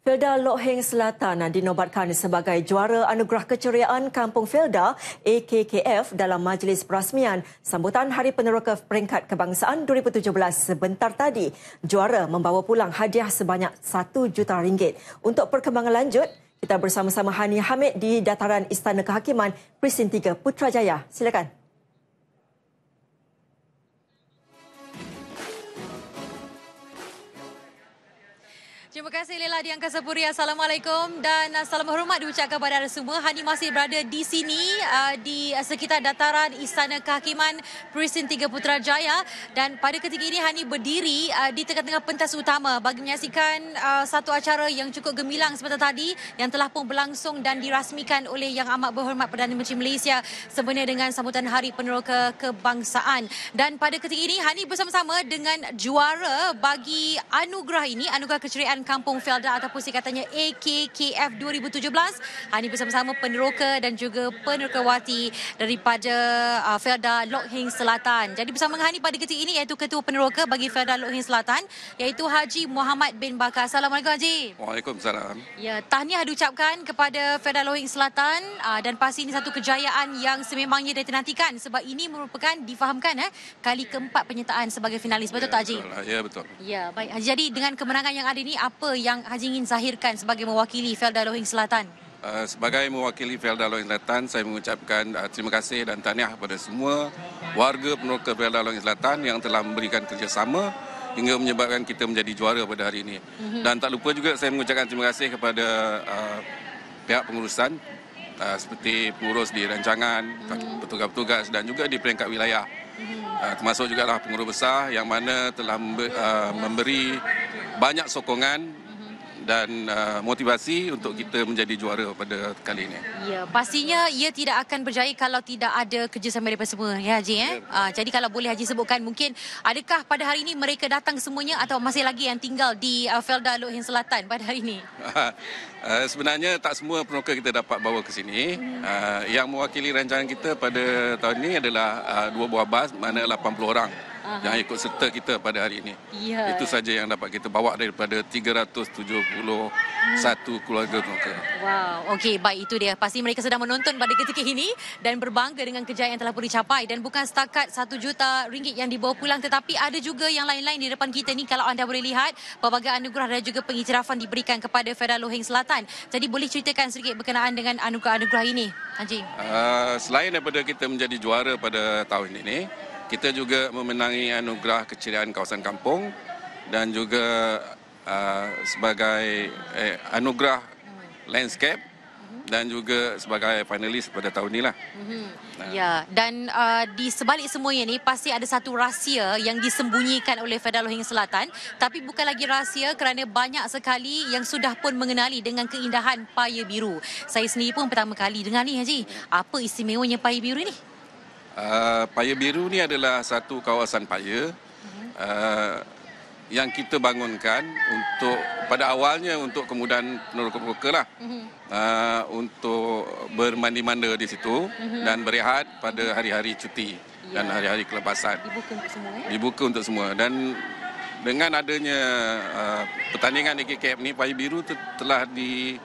Felda Lokheng Selatan dinobatkan sebagai juara anugerah keceriaan Kampung Felda AKKF dalam majlis perasmian sambutan Hari Peneroka Peringkat Kebangsaan 2017 sebentar tadi. Juara membawa pulang hadiah sebanyak RM1 juta. Ringgit. Untuk perkembangan lanjut, kita bersama-sama Hani Hamid di dataran Istana Kehakiman Presiden 3 Putrajaya. Silakan. Terima kasih Lela di Angkasa Puri. Assalamualaikum dan uh, salam hormat diucapkan kepada anda semua. Hani masih berada di sini uh, di uh, sekitar dataran Istana Kehakiman Presiden Tiga Jaya. dan pada ketika ini Hani berdiri di tengah-tengah pentas utama bagi menyaksikan satu acara yang cukup gemilang seperti tadi yang telah pun berlangsung dan dirasmikan oleh Yang Amat Berhormat Perdana Menteri Malaysia sebenarnya dengan sambutan Hari Peneroka Kebangsaan. Dan pada ketika ini Hani bersama-sama dengan juara bagi anugerah ini, anugerah keceriaan Kemerdekaan Kampung Felda ataupun katanya AKKF 2017. Ini bersama-sama peneroka dan juga penerokawati daripada uh, Felda Lok Hing Selatan. Jadi bersama dengan Hani pada ketika ini iaitu ketua peneroka bagi Felda Lok Hing Selatan iaitu Haji Muhammad bin Bakar. Assalamualaikum Haji. Waalaikumsalam. Ya, tahniah diucapkan kepada Felda Lok Hing Selatan uh, dan pasti ini satu kejayaan yang sememangnya ditantikan sebab ini merupakan difahamkan eh, kali keempat penyertaan sebagai finalis. Betul ya, tak Haji? Betul lah. Ya, betul. Ya, baik. jadi dengan kemenangan yang ada ini, apa apa yang Haji ingin zahirkan sebagai mewakili Felda Lohing Selatan? Uh, sebagai mewakili Felda Lohing Selatan, saya mengucapkan uh, terima kasih dan tahniah kepada semua warga penolong Felda Lohing Selatan yang telah memberikan kerjasama hingga menyebabkan kita menjadi juara pada hari ini. Mm-hmm. Dan tak lupa juga saya mengucapkan terima kasih kepada uh, pihak pengurusan uh, seperti pengurus di rancangan, mm-hmm. petugas-petugas dan juga di peringkat wilayah. Uh, termasuk juga pengurus besar yang mana telah uh, memberi banyak sokongan dan uh, motivasi untuk kita menjadi juara pada kali ini. Ya, pastinya ia tidak akan berjaya kalau tidak ada kerjasama daripada semua. Ya, Haji eh. Ya, uh, jadi kalau boleh Haji sebutkan mungkin adakah pada hari ini mereka datang semuanya atau masih lagi yang tinggal di uh, Felda Lohin Selatan pada hari ini? Uh, sebenarnya tak semua penokok kita dapat bawa ke sini. Hmm. Uh, yang mewakili rancangan kita pada tahun ini adalah uh, dua buah bas mana 80 orang. Aha. yang ikut serta kita pada hari ini. Ya. Itu saja yang dapat kita bawa daripada 371 keluarga Tunker. Wow, okey baik itu dia. Pasti mereka sedang menonton pada ketika ini dan berbangga dengan kejayaan yang telah pun dicapai dan bukan setakat 1 juta ringgit yang dibawa pulang tetapi ada juga yang lain-lain di depan kita ni kalau anda boleh lihat pelbagai anugerah dan juga pengiktirafan diberikan kepada Fedah Loheng Selatan. Jadi boleh ceritakan sedikit berkenaan dengan anugerah-anugerah ini, Haji? Uh, selain daripada kita menjadi juara pada tahun ini, kita juga memenangi anugerah keceriaan kawasan kampung dan juga uh, sebagai eh, anugerah landscape dan juga sebagai finalis pada tahun ini lah. Mhm. Ya, dan uh, di sebalik semuanya ini pasti ada satu rahsia yang disembunyikan oleh Federal Rohingya Selatan, tapi bukan lagi rahsia kerana banyak sekali yang sudah pun mengenali dengan keindahan paya biru. Saya sendiri pun pertama kali dengar ni Haji. Apa istimewanya paya biru ini? Uh, Paya Biru ni adalah satu kawasan paya ah, yang kita bangunkan untuk pada awalnya untuk kemudahan penuruk-penuruk lah ah, untuk bermandi manda di situ dan berehat pada hari-hari cuti dan ya. hari-hari kelepasan. Dibuka untuk semua. Ya? Dibuka untuk semua dan dengan adanya uh, pertandingan AKKF ni Paya Biru telah di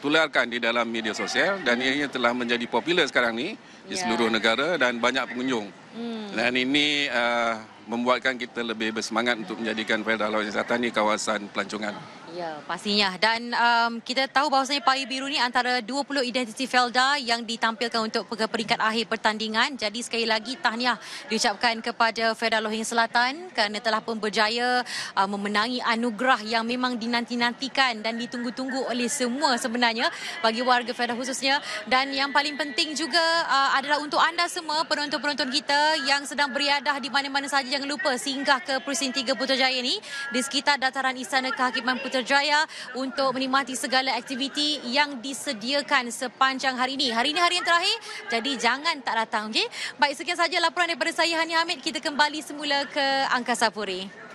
tularkan di dalam media sosial dan ianya telah menjadi popular sekarang ni di ya. seluruh negara dan banyak pengunjung. Hmm. Dan ini uh, membuatkan kita lebih bersemangat untuk menjadikan Perda Laut Selatan ini kawasan pelancongan. Ya, pastinya. Dan um, kita tahu bahawasanya Pari Biru ni antara 20 identiti Felda yang ditampilkan untuk peringkat akhir pertandingan. Jadi sekali lagi tahniah diucapkan kepada Felda Lohing Selatan kerana telah pun berjaya uh, memenangi anugerah yang memang dinanti-nantikan dan ditunggu-tunggu oleh semua sebenarnya bagi warga Felda khususnya. Dan yang paling penting juga uh, adalah untuk anda semua penonton-penonton kita yang sedang beriadah di mana-mana saja jangan lupa singgah ke Presiden 3 Putrajaya ini di sekitar dataran Istana Kehakiman Putrajaya berjaya untuk menikmati segala aktiviti yang disediakan sepanjang hari ini. Hari ini hari yang terakhir, jadi jangan tak datang. Okay? Baik, sekian saja laporan daripada saya, Hani Hamid. Kita kembali semula ke Angkasa Puri.